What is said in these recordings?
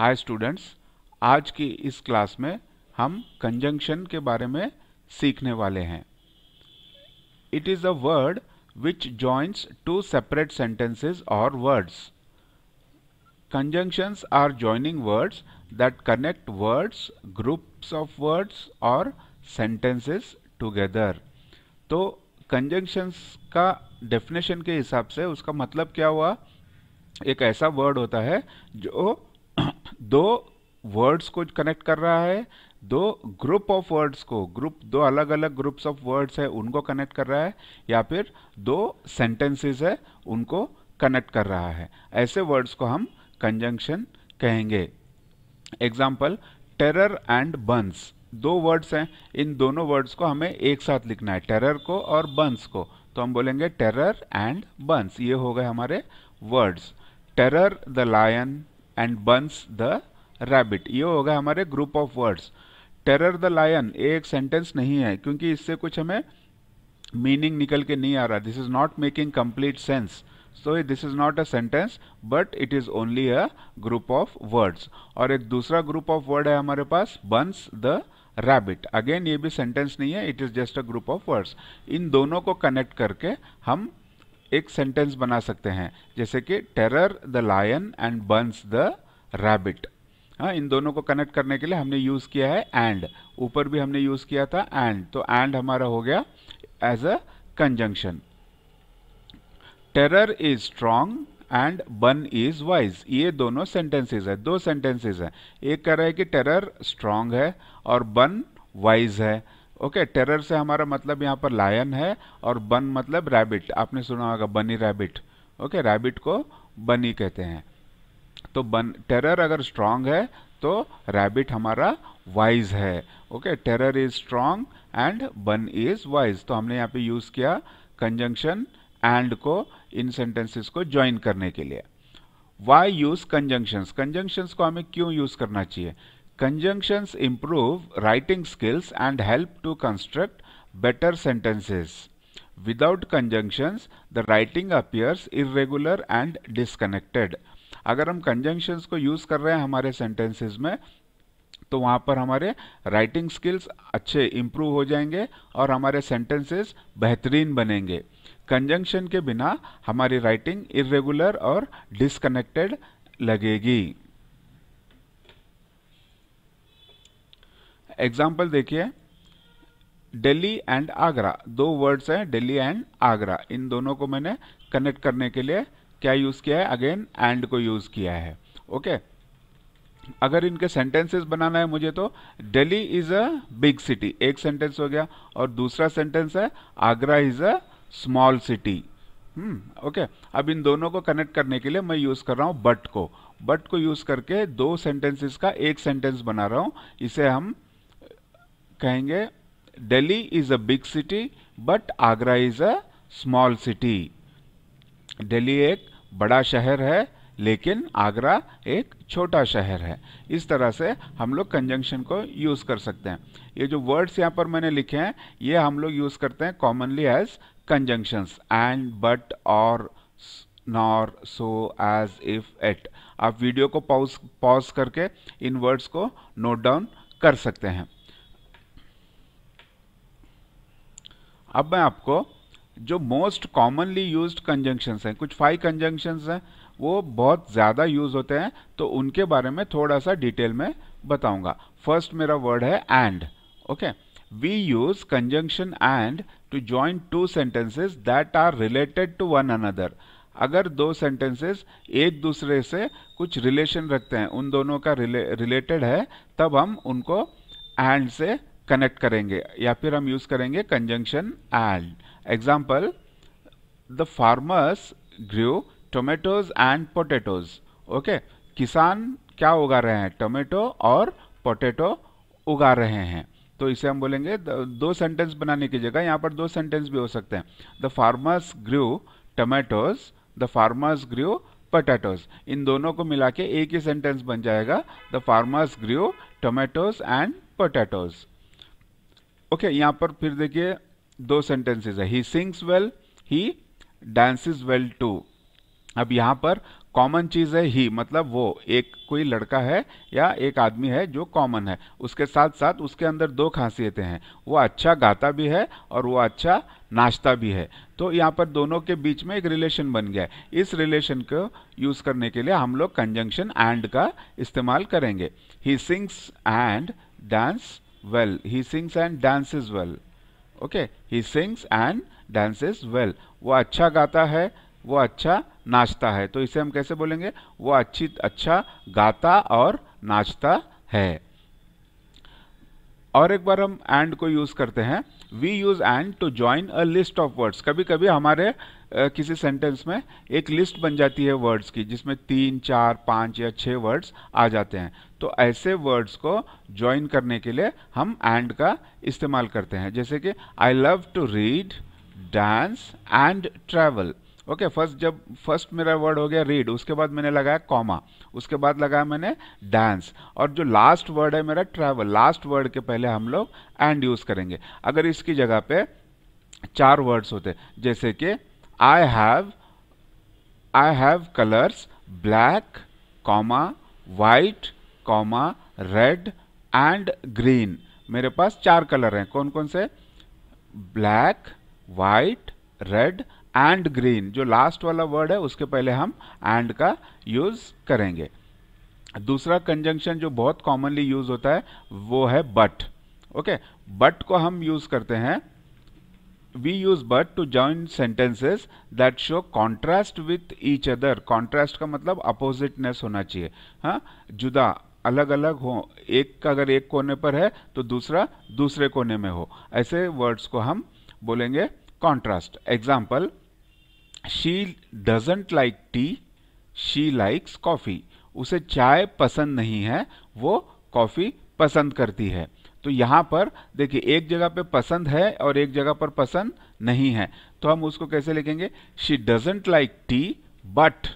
Hi students आज की इस क्लास में हम कंजंक्शन के बारे में सीखने वाले हैं it is a word which joins two separate sentences और words conjunctions are joining words that connect words groups of words और सेंटेंसेस टुगेदर तो कंजंक्शंस का डेफिनेशन के हिसाब से उसका मतलब क्या हुआ एक ऐसा वर्ड होता है जो दो वर्ड्स को कनेक्ट कर रहा है दो ग्रुप ऑफ वर्ड्स को ग्रुप दो अलग अलग ग्रुप्स ऑफ वर्ड्स है उनको कनेक्ट कर रहा है या फिर दो सेंटेंसेस है उनको कनेक्ट कर रहा है ऐसे वर्ड्स को हम कंजंक्शन कहेंगे एग्जाम्पल टेरर एंड बंस दो वर्ड्स हैं इन दोनों वर्ड्स को हमें एक साथ लिखना है टेरर को और बंस को तो हम बोलेंगे टेरर एंड बंस ये हो गए हमारे words Terror the lion and Buns the rabbit ये होगा हमारे group of words Terror the lion ये एक सेंटेंस नहीं है क्योंकि इससे कुछ हमें मीनिंग निकल के नहीं आ रहा this is not making complete sense so this is not a sentence but it is only a group of words और एक दूसरा ग्रुप ऑफ वर्ड है हमारे पास बंस द रैबिट अगेन ये भी सेंटेंस नहीं है it is just a group of words इन दोनों को कनेक्ट करके हम एक सेंटेंस बना सकते हैं जैसे कि Terror the lion and Buns the rabbit हाँ इन दोनों को कनेक्ट करने के लिए हमने यूज़ किया है एंड ऊपर भी हमने यूज़ किया था एंड तो एंड हमारा हो गया as a conjunction Terror is strong and Bun is wise ये दोनों सेंटेंसेज है दो सेंटेंसेज हैं एक कह रहा है कि टेरर स्ट्रांग है और बन वाइज है ओके टेरर से हमारा मतलब यहाँ पर लायन है और बन मतलब रैबिट आपने सुना होगा बनी रैबिट ओके रैबिट को बनी कहते हैं तो बन टेरर अगर स्ट्रांग है तो रैबिट हमारा वाइज है okay Terror is strong and Bun is wise तो हमने यहाँ पे यूज़ किया कंजंक्शन एंड को इन सेंटेंसेस को ज्वाइन करने के लिए वाई यूज़ कंजंक्शंस कंजंक्शंस को हमें क्यों यूज़ करना चाहिए Conjunctions improve writing skills and help to construct better sentences. Without conjunctions, the writing appears irregular and disconnected. अगर हम conjunctions को use कर रहे हैं हमारे sentences में तो वहाँ पर हमारे writing skills अच्छे improve हो जाएंगे और हमारे sentences बेहतरीन बनेंगे conjunction के बिना हमारी writing irregular और disconnected लगेगी एग्जाम्पल देखिए दिल्ली एंड आगरा दो वर्ड्स हैं दिल्ली एंड आगरा इन दोनों को मैंने कनेक्ट करने के लिए क्या यूज़ किया है अगेन एंड को यूज़ किया है ओके okay? अगर इनके सेंटेंसेस बनाना है मुझे तो Delhi is a big city एक सेंटेंस हो गया और दूसरा सेंटेंस है Agra is a small city okay अब इन दोनों को कनेक्ट करने के लिए मैं यूज़ कर रहा हूँ बट को बट को यूज़ करके दो सेंटेंसेस का एक सेंटेंस बना रहा हूँ इसे हम कहेंगे Delhi is a big city but Agra is a small city Delhi एक बड़ा शहर है लेकिन आगरा एक छोटा शहर है इस तरह से हम लोग कंजंक्शन को यूज़ कर सकते हैं ये जो वर्ड्स यहाँ पर मैंने लिखे हैं ये हम लोग यूज़ करते हैं commonly as conjunctions and but or nor so as if at आप वीडियो को पॉज पॉज करके इन वर्ड्स को नोट डाउन कर सकते हैं अब मैं आपको जो मोस्ट कॉमनली यूज कंजंक्शंस हैं कुछ फाइव कंजंक्शंस हैं वो बहुत ज़्यादा यूज होते हैं तो उनके बारे में थोड़ा सा डिटेल में बताऊंगा फर्स्ट मेरा वर्ड है and okay we use conjunction and to join two sentences that are related to one another अगर दो सेंटेंसेस एक दूसरे से कुछ रिलेशन रखते हैं उन दोनों का रिले, रिलेटेड है तब हम उनको एंड से कनेक्ट करेंगे या फिर हम यूज करेंगे conjunction and example the farmers grow tomatoes and potatoes okay किसान क्या उगा रहे हैं टोमेटो और पोटेटो उगा रहे हैं तो इसे हम बोलेंगे दो सेंटेंस बनाने की जगह यहाँ पर दो सेंटेंस भी हो सकते हैं the farmers grow tomatoes the farmers grow potatoes इन दोनों को मिला के एक ही सेंटेंस बन जाएगा the farmers grow tomatoes and potatoes okay यहाँ पर फिर देखिए दो सेंटेंसेस है he sings well he is well too अब यहाँ पर कॉमन चीज़ है ही मतलब वो एक कोई लड़का है या एक आदमी है जो कॉमन है उसके साथ साथ उसके अंदर दो खासियतें हैं वो अच्छा गाता भी है और वो अच्छा नाश्ता भी है तो यहाँ पर दोनों के बीच में एक रिलेशन बन गया है इस रिलेशन को यूज़ करने के लिए हम लोग कंजंक्शन एंड का इस्तेमाल करेंगे he sings and dance well. He sings and dances well. okay he sings and dances well वो अच्छा गाता है वो अच्छा नाचता है तो इसे हम कैसे बोलेंगे वो अच्छी अच्छा गाता और नाचता है और एक बार हम एंड को यूज़ करते हैं we use and to join a list of words कभी कभी हमारे किसी सेंटेंस में एक लिस्ट बन जाती है वर्ड्स की जिसमें तीन चार पाँच या छः वर्ड्स आ जाते हैं तो ऐसे वर्ड्स को ज्वाइन करने के लिए हम एंड का इस्तेमाल करते हैं जैसे कि I love to read dance and travel okay first जब फर्स्ट मेरा वर्ड हो गया रीड उसके बाद मैंने लगाया कॉमा उसके बाद लगाया मैंने डांस और जो लास्ट वर्ड है मेरा ट्रैवल लास्ट वर्ड के पहले हम लोग एंड यूज़ करेंगे अगर इसकी जगह पे चार वर्ड्स होते जैसे कि I have I have colors black comma white comma red and green मेरे पास चार कलर हैं कौन कौन से black white red and green जो लास्ट वाला वर्ड है उसके पहले हम एंड का यूज करेंगे दूसरा कंजंक्शन जो बहुत कॉमनली यूज होता है वो है बट ओके बट को हम यूज करते हैं we use but to join sentences that show contrast with each other. Contrast का मतलब oppositeness होना चाहिए हाँ जुदा अलग अलग हो एक अगर एक कोने पर है तो दूसरा दूसरे कोने में हो ऐसे वर्ड्स को हम बोलेंगे contrast example she doesn't like tea she likes coffee उसे चाय पसंद नहीं है वो कॉफ़ी पसंद करती है तो यहाँ पर देखिए एक जगह पे पसंद है और एक जगह पर पसंद नहीं है तो हम उसको कैसे लिखेंगे she doesn't like tea but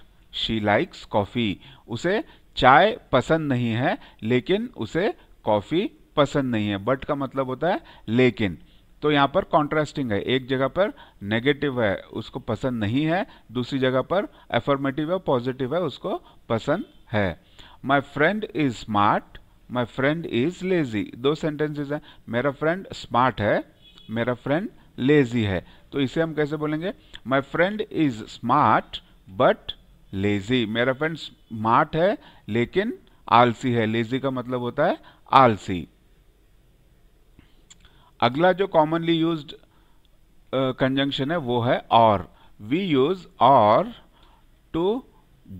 she likes coffee उसे चाय पसंद नहीं है लेकिन उसे कॉफ़ी पसंद नहीं है बट का मतलब होता है लेकिन तो यहाँ पर कॉन्ट्रास्टिंग है एक जगह पर नेगेटिव है उसको पसंद नहीं है दूसरी जगह पर एफर्मेटिव है पॉजिटिव है उसको पसंद है my friend is smart my friend is lazy दो सेंटेंसेज हैं मेरा फ्रेंड स्मार्ट है मेरा फ्रेंड लेजी है तो इसे हम कैसे बोलेंगे my friend is smart but lazy मेरा फ्रेंड स्मार्ट है लेकिन आलसी है लेजी का मतलब होता है आलसी अगला जो कॉमनली यूज कंजंक्शन है वो है और we use or to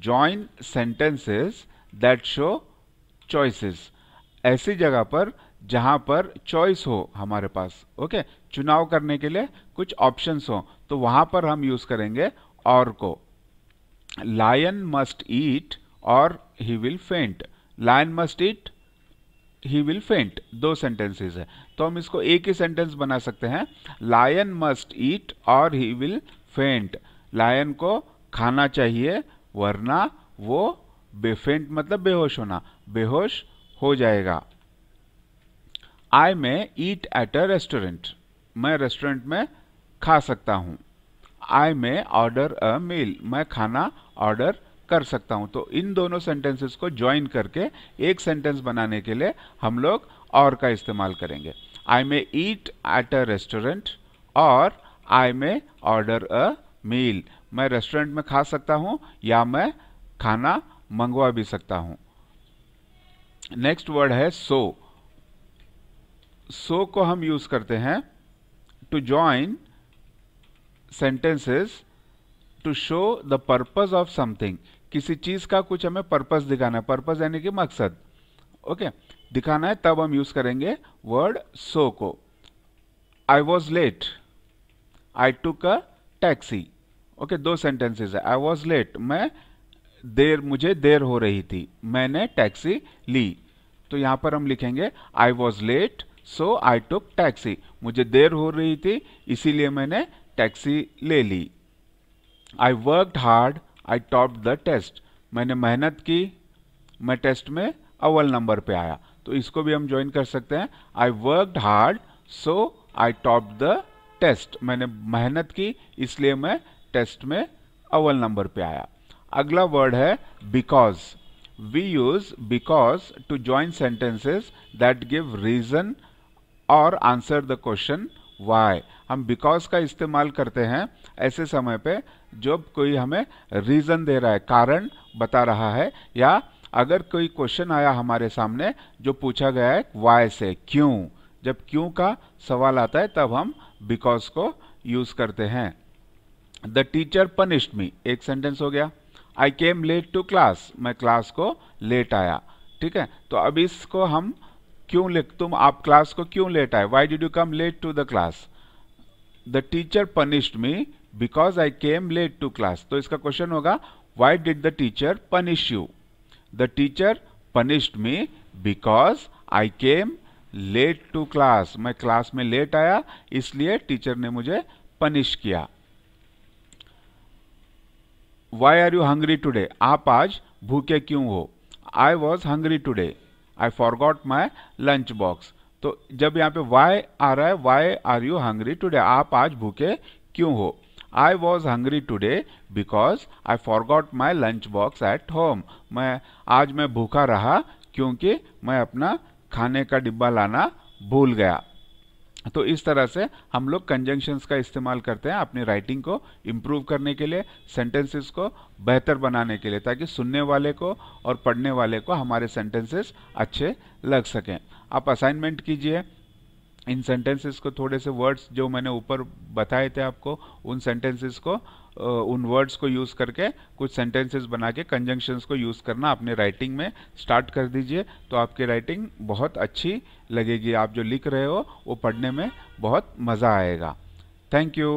join sentences that show choices ऐसी जगह पर जहाँ पर चॉइस हो हमारे पास ओके चुनाव करने के लिए कुछ ऑप्शंस हो तो वहाँ पर हम यूज़ करेंगे और को lion must eat or he will faint lion must eat he will faint दो सेंटेंसेस है तो हम इसको एक ही सेंटेंस बना सकते हैं lion must eat or he will faint lion को खाना चाहिए वरना वो बेफेंट मतलब बेहोश होना बेहोश हो जाएगा I may eat at a restaurant मैं रेस्टोरेंट में खा सकता हूँ आई में ऑर्डर अ मील मैं खाना ऑर्डर कर सकता हूँ तो इन दोनों सेंटेंसेस को ज्वाइन करके एक सेंटेंस बनाने के लिए हम लोग और का इस्तेमाल करेंगे आई मे ईट एट अ रेस्टोरेंट और आई मे ऑर्डर अ मील मैं रेस्टोरेंट में खा सकता हूँ या मैं खाना मंगवा भी सकता हूँ नेक्स्ट वर्ड है सो सो को हम यूज करते हैं to join sentences to show the purpose of something किसी चीज का कुछ हमें पर्पज दिखाना है पर्पज यानी कि मकसद ओके okay? दिखाना है तब हम यूज करेंगे वर्ड सो को I was late I took a taxi okay दो सेंटेंसेज है आई वॉज लेट मैं देर मुझे देर हो रही थी मैंने टैक्सी ली तो यहाँ पर हम लिखेंगे I was late so I took taxi मुझे देर हो रही थी इसीलिए मैंने टैक्सी ले ली I worked hard I top the test मैंने मेहनत की मैं टेस्ट में अव्वल नंबर पे आया तो इसको भी हम ज्वाइन कर सकते हैं I worked hard so I top the test मैंने मेहनत की इसलिए मैं टेस्ट में अव्वल नंबर पे आया अगला वर्ड है because we use because to join sentences that give reason और आंसर द क्वेश्चन वाई हम बिकॉज का इस्तेमाल करते हैं ऐसे समय पे जब कोई हमें रीज़न दे रहा है कारण बता रहा है या अगर कोई क्वेश्चन आया हमारे सामने जो पूछा गया है वाई से क्यों जब क्यों का सवाल आता है तब हम बिकॉज को यूज़ करते हैं द टीचर पनिश्ड मी एक सेंटेंस हो गया I came late to class मैं क्लास को लेट आया ठीक है तो अब इसको हम क्यों लेट तुम आप क्लास को क्यों लेट आए why did you come late to the class the teacher punished me because I came late to class तो इसका क्वेश्चन होगा why did the teacher punish you the teacher punished me because I came late to class मैं class में late आया इसलिए teacher ने मुझे punish किया why are you hungry today आप आज भूखे क्यों हो I was hungry today I forgot my lunch box तो जब यहाँ पे वाई आ रहा है why are you hungry today आप आज भूखे क्यों हो I was hungry today because I forgot my lunch box at home मैं आज मैं भूखा रहा क्योंकि मैं अपना खाने का डिब्बा लाना भूल गया तो इस तरह से हम लोग कंजंक्शंस का इस्तेमाल करते हैं अपनी राइटिंग को इम्प्रूव करने के लिए सेंटेंसेस को बेहतर बनाने के लिए ताकि सुनने वाले को और पढ़ने वाले को हमारे सेंटेंसेस अच्छे लग सकें आप असाइनमेंट कीजिए इन सेंटेंसेस को थोड़े से वर्ड्स जो मैंने ऊपर बताए थे आपको उन सेंटेंसेस को उन वर्ड्स को यूज़ करके कुछ सेंटेंसेस बना के कंजंक्शंस को यूज़ करना अपने राइटिंग में स्टार्ट कर दीजिए तो आपकी राइटिंग बहुत अच्छी लगेगी आप जो लिख रहे हो वो पढ़ने में बहुत मज़ा आएगा थैंक यू